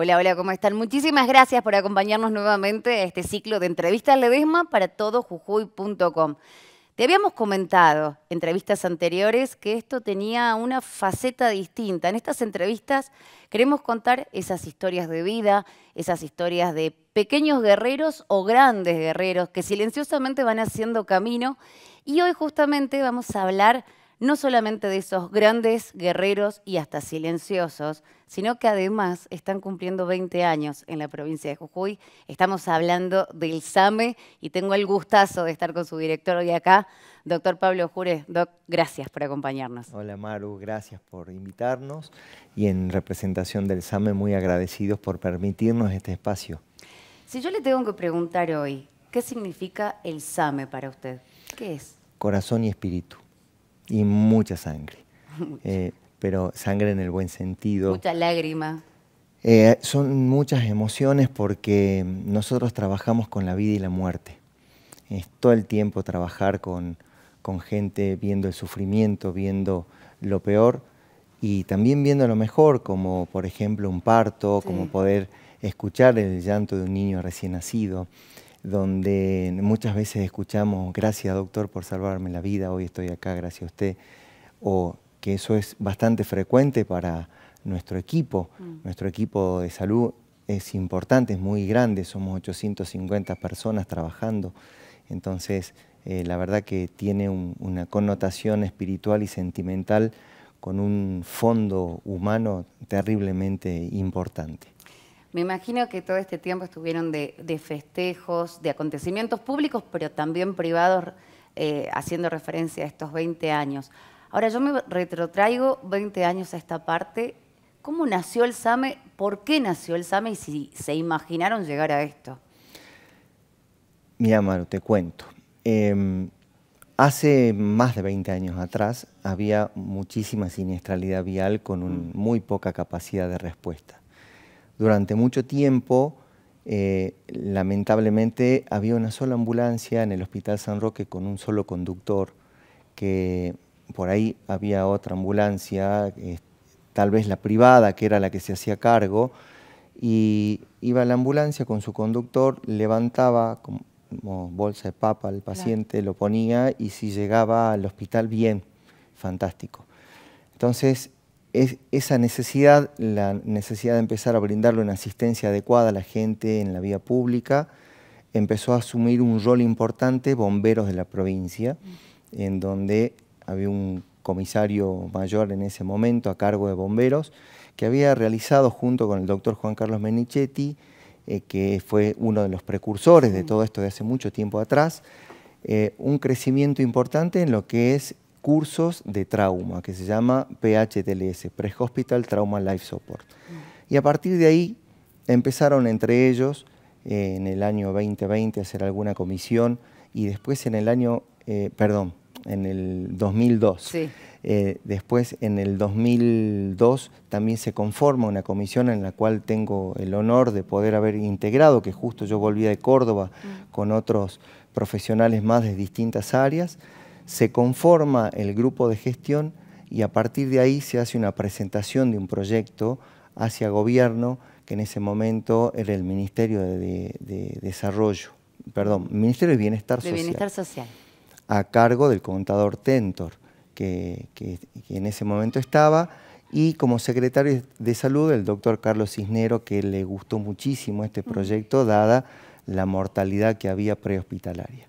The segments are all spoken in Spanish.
Hola, hola, ¿cómo están? Muchísimas gracias por acompañarnos nuevamente a este ciclo de entrevistas Ledesma para todo jujuy.com. Te habíamos comentado en entrevistas anteriores que esto tenía una faceta distinta. En estas entrevistas queremos contar esas historias de vida, esas historias de pequeños guerreros o grandes guerreros que silenciosamente van haciendo camino. Y hoy justamente vamos a hablar no solamente de esos grandes guerreros y hasta silenciosos, sino que además están cumpliendo 20 años en la provincia de Jujuy. Estamos hablando del SAME y tengo el gustazo de estar con su director hoy acá, doctor Pablo Jure. Doc, gracias por acompañarnos. Hola Maru, gracias por invitarnos y en representación del SAME muy agradecidos por permitirnos este espacio. Si yo le tengo que preguntar hoy, ¿qué significa el SAME para usted? ¿Qué es? Corazón y espíritu y mucha sangre. Eh, pero sangre en el buen sentido. Mucha lágrima. Eh, son muchas emociones porque nosotros trabajamos con la vida y la muerte. Es todo el tiempo trabajar con, gente viendo el sufrimiento, viendo lo peor y también viendo lo mejor, como por ejemplo un parto, como poder escuchar el llanto de un niño recién nacido donde muchas veces escuchamos, gracias doctor por salvarme la vida, hoy estoy acá, gracias a usted, o que eso es bastante frecuente para nuestro equipo, mm. nuestro equipo de salud es importante, es muy grande, somos 850 personas trabajando, entonces eh, la verdad que tiene una connotación espiritual y sentimental con un fondo humano terriblemente importante. Me imagino que todo este tiempo estuvieron de, festejos, de acontecimientos públicos, pero también privados, eh, haciendo referencia a estos 20 años. Ahora yo me retrotraigo 20 años a esta parte. ¿Cómo nació el SAME? ¿Por qué nació el SAME? Y si se imaginaron llegar a esto. Mi Maru, te cuento. Em, hace más de 20 años atrás había muchísima siniestralidad vial con mm. muy poca capacidad de respuesta durante mucho tiempo, eh, lamentablemente, había una sola ambulancia en el Hospital San Roque con un solo conductor, que por ahí había otra ambulancia, eh, tal vez la privada, que era la que se hacía cargo, y iba la ambulancia con su conductor, levantaba como bolsa de papa al paciente, lo ponía y si llegaba al hospital bien, fantástico. Entonces, esa necesidad, la necesidad de empezar a brindarle una asistencia adecuada a la gente en la vía pública, empezó a asumir un rol importante bomberos de la provincia, en donde había un comisario mayor en ese momento a cargo de bomberos, que había realizado junto con el doctor Juan Carlos Menichetti, eh, que fue uno de los precursores de todo esto de hace mucho tiempo atrás, eh, un crecimiento importante en lo que es cursos de trauma que se llama PHTLS, pre Trauma Life Support. Mm. Y a partir de ahí empezaron entre ellos eh, en el año 2020 a hacer alguna comisión y después en el año, eh, perdón, en el 2002. Eh, después en el 2002 también se conforma una comisión en la cual tengo el honor de poder haber integrado, que justo yo volví de Córdoba mm. con otros profesionales más de distintas áreas se conforma el grupo de gestión y a partir de ahí se hace una presentación de un proyecto hacia gobierno, que en ese momento era el Ministerio de, Desarrollo, perdón, Ministerio de Bienestar Social. Social. A cargo del contador Tentor, que, que en ese momento estaba, y como secretario de salud el doctor Carlos Cisnero, que le gustó muchísimo este proyecto, dada la mortalidad que había prehospitalaria.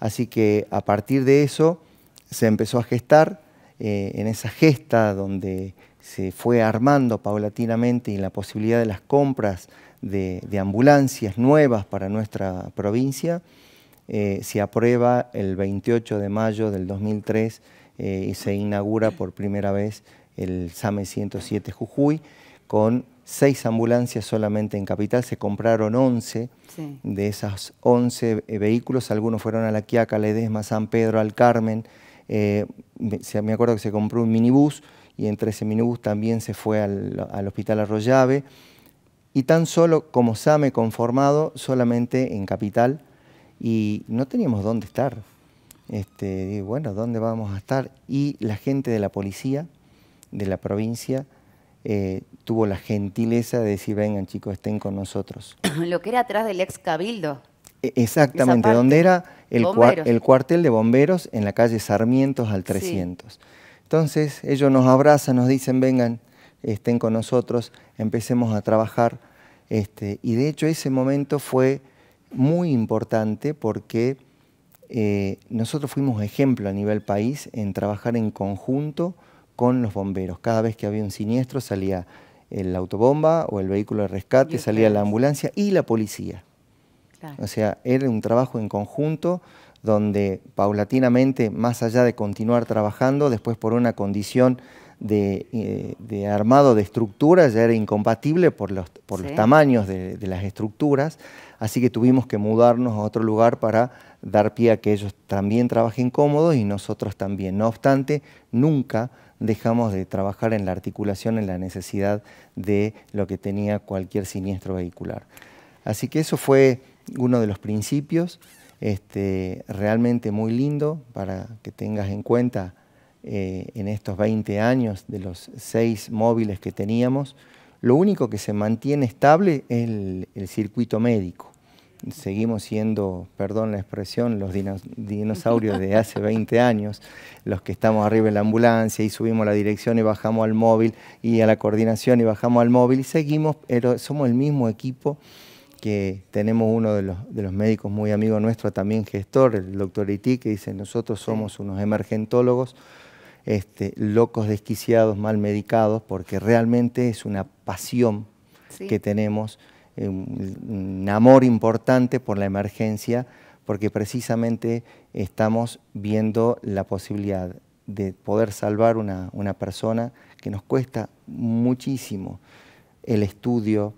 Así que a partir de eso se empezó a gestar, eh, en esa gesta donde se fue armando paulatinamente y la posibilidad de las compras de, ambulancias nuevas para nuestra provincia, eh, se aprueba el 28 de mayo del 2003 eh, y se inaugura por primera vez el SAME 107 Jujuy con seis ambulancias solamente en Capital, se compraron 11. De esos 11 eh, vehículos, algunos fueron a La Quiaca, Ledesma, San Pedro, al Carmen. Eh, me acuerdo que se compró un minibús y entre ese minibús también se fue al, Hospital Arroyave. Y tan solo como SAME conformado, solamente en Capital, y no teníamos dónde estar. Este, bueno, ¿dónde vamos a estar? Y la gente de la policía de la provincia eh, tuvo la gentileza de decir, vengan chicos, estén con nosotros. Lo que era atrás del ex cabildo. E-, exactamente, donde era el, cuartel de bomberos en la calle Sarmientos al 300. Entonces ellos nos abrazan, nos dicen, vengan, estén con nosotros, empecemos a trabajar. Este, y de hecho ese momento fue muy importante porque eh, nosotros fuimos ejemplo a nivel país en trabajar en conjunto con los bomberos. Cada vez que había un siniestro salía el autobomba o el vehículo de rescate, salía la ambulancia y la policía. O sea, era un trabajo en conjunto donde paulatinamente, más allá de continuar trabajando, después por una condición de, eh, armado de estructuras ya era incompatible por los, tamaños de las estructuras, así que tuvimos que mudarnos a otro lugar para dar pie a que ellos también trabajen cómodos y nosotros también. No obstante, nunca dejamos de trabajar en la articulación, en la necesidad de lo que tenía cualquier siniestro vehicular. Así que eso fue uno de los principios, este, realmente muy lindo para que tengas en cuenta eh, en estos 20 años de los seis móviles que teníamos. Lo único que se mantiene estable es el circuito médico seguimos siendo, perdón la expresión, los dinosaurios de hace 20 años, los que estamos arriba en la ambulancia y subimos la dirección y bajamos al móvil y a la coordinación y bajamos al móvil y seguimos, pero somos el mismo equipo que tenemos uno de los, médicos muy amigos nuestro, también gestor, el doctor Iti, que dice, nosotros somos unos emergentólogos, este, locos desquiciados, mal medicados, porque realmente es una pasión que tenemos eh, un amor importante por la emergencia, porque precisamente estamos viendo la posibilidad de poder salvar una, una persona que nos cuesta muchísimo el estudio,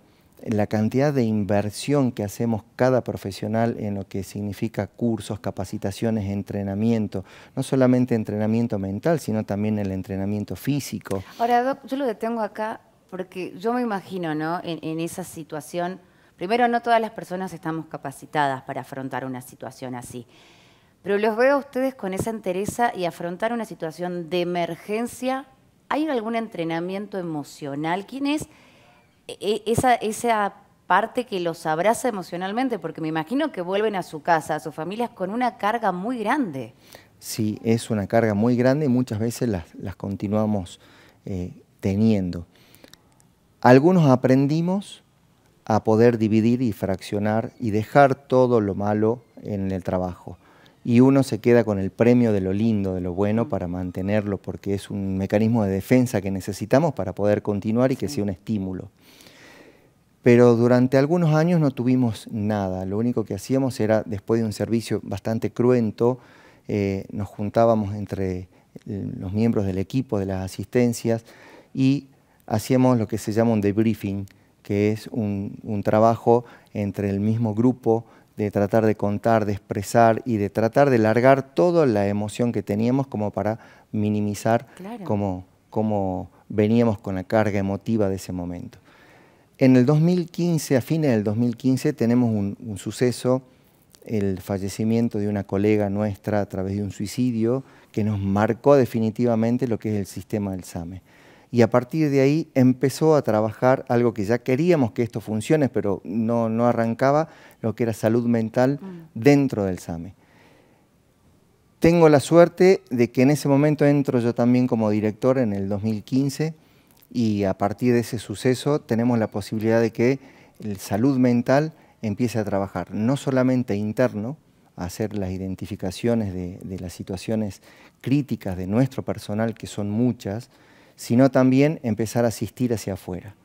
la cantidad de inversión que hacemos cada profesional en lo que significa cursos, capacitaciones, entrenamiento, no solamente entrenamiento mental, sino también el entrenamiento físico. Ahora, yo lo detengo acá porque yo me imagino, ¿no? En, esa situación, primero no todas las personas estamos capacitadas para afrontar una situación así. Pero los veo a ustedes con esa entereza y afrontar una situación de emergencia. ¿Hay algún entrenamiento emocional? ¿Quién es e, e, esa, parte que los abraza emocionalmente? Porque me imagino que vuelven a su casa, a sus familias, con una carga muy grande. Sí, es una carga muy grande y muchas veces las, continuamos eh, teniendo. Algunos aprendimos a poder dividir y fraccionar y dejar todo lo malo en el trabajo. Y uno se queda con el premio de lo lindo, de lo bueno, para mantenerlo, porque es un mecanismo de defensa que necesitamos para poder continuar y que sea un estímulo. Pero durante algunos años no tuvimos nada, lo único que hacíamos era, después de un servicio bastante cruento, eh, nos juntábamos entre eh, los miembros del equipo, de las asistencias, y hacíamos lo que se llama un debriefing, que es un, trabajo entre el mismo grupo de tratar de contar, de expresar y de tratar de largar toda la emoción que teníamos como para minimizar cómo, veníamos con la carga emotiva de ese momento. En el 2015, a fines del 2015, tenemos un, un, suceso, el fallecimiento de una colega nuestra a través de un suicidio que nos marcó definitivamente lo que es el sistema del SAME y a partir de ahí empezó a trabajar algo que ya queríamos que esto funcione, pero no, no arrancaba, lo que era salud mental mm. dentro del SAME. Tengo la suerte de que en ese momento entro yo también como director en el 2015 y a partir de ese suceso tenemos la posibilidad de que el salud mental empiece a trabajar, no solamente interno, a hacer las identificaciones de las situaciones críticas de nuestro personal, que son muchas, sino también empezar a asistir hacia afuera.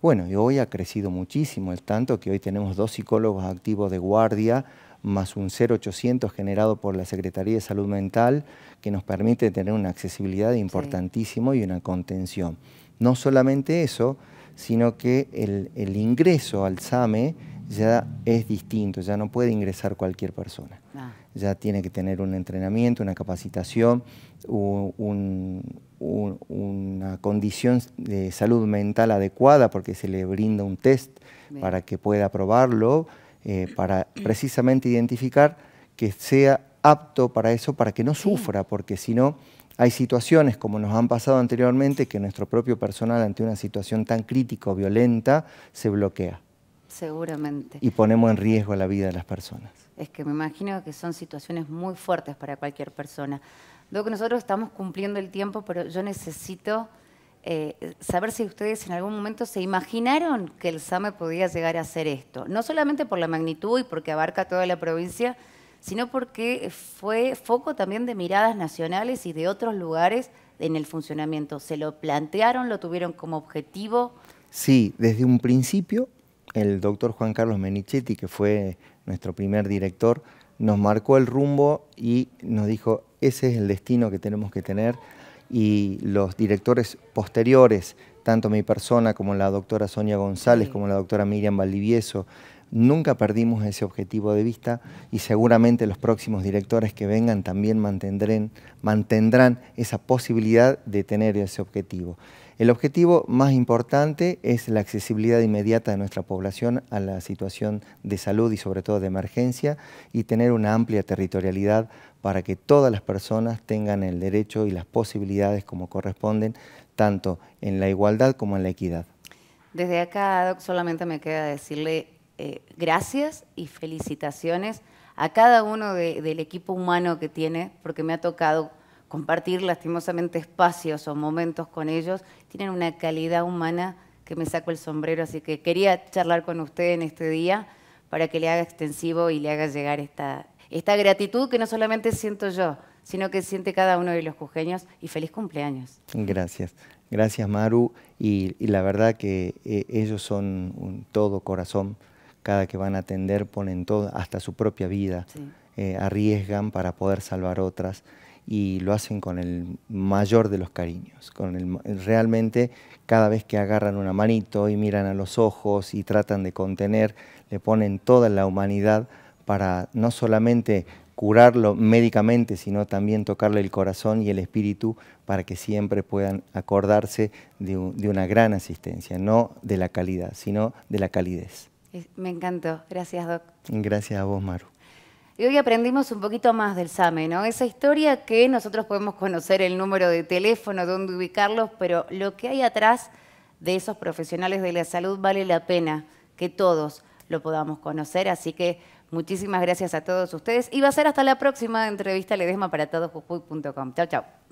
Bueno, y hoy ha crecido muchísimo, el tanto que hoy tenemos dos psicólogos activos de guardia, más un 0800 generado por la Secretaría de Salud Mental, que nos permite tener una accesibilidad importantísimo y una contención. No solamente eso, sino que el, el ingreso al SAME ya es distinto, ya no puede ingresar cualquier persona. Ah. Ya tiene que tener un entrenamiento, una capacitación, una condición de salud mental adecuada porque se le brinda un test para que pueda probarlo, eh, para precisamente identificar que sea apto para eso, para que no sufra, porque si no... Hay situaciones, como nos han pasado anteriormente, que nuestro propio personal ante una situación tan crítica o violenta se bloquea. Seguramente. Y ponemos en riesgo la vida de las personas. Es que me imagino que son situaciones muy fuertes para cualquier persona. que nosotros estamos cumpliendo el tiempo, pero yo necesito eh, saber si ustedes en algún momento se imaginaron que el SAME podía llegar a hacer esto. No solamente por la magnitud y porque abarca toda la provincia, sino porque fue foco también de miradas nacionales y de otros lugares en el funcionamiento. ¿Se lo plantearon? ¿Lo tuvieron como objetivo? Sí, desde un principio el doctor Juan Carlos Menichetti, que fue nuestro primer director, nos marcó el rumbo y nos dijo, ese es el destino que tenemos que tener y los directores posteriores, tanto mi persona como la doctora Sonia González, como la doctora Miriam Valdivieso, nunca perdimos ese objetivo de vista y seguramente los próximos directores que vengan también mantendrán esa posibilidad de tener ese objetivo. El objetivo más importante es la accesibilidad inmediata de nuestra población a la situación de salud y sobre todo de emergencia y tener una amplia territorialidad para que todas las personas tengan el derecho y las posibilidades como corresponden, tanto en la igualdad como en la equidad. Desde acá, Doc, solamente me queda decirle eh, gracias y felicitaciones a cada uno del equipo humano que tiene, porque me ha tocado compartir lastimosamente espacios o momentos con ellos, tienen una calidad humana que me saco el sombrero, así que quería charlar con usted en este día para que le haga extensivo y le haga llegar esta, esta gratitud que no solamente siento yo, sino que siente cada uno de los jujeños y feliz cumpleaños. Gracias, gracias Maru y, la verdad que eh, ellos son un todo corazón, cada que van a atender ponen todo, hasta su propia vida, eh, arriesgan para poder salvar otras y lo hacen con el mayor de los cariños, con el, realmente cada vez que agarran una manito y miran a los ojos y tratan de contener, le ponen toda la humanidad para no solamente curarlo médicamente, sino también tocarle el corazón y el espíritu para que siempre puedan acordarse de, de una gran asistencia, no de la calidad, sino de la calidez. Me encantó. Gracias, Doc. Gracias a vos, Maru. Y hoy aprendimos un poquito más del SAME, ¿no? Esa historia que nosotros podemos conocer el número de teléfono, dónde ubicarlos, pero lo que hay atrás de esos profesionales de la salud vale la pena que todos lo podamos conocer. Así que muchísimas gracias a todos ustedes y va a ser hasta la próxima entrevista Ledesma para todos Chau, chau.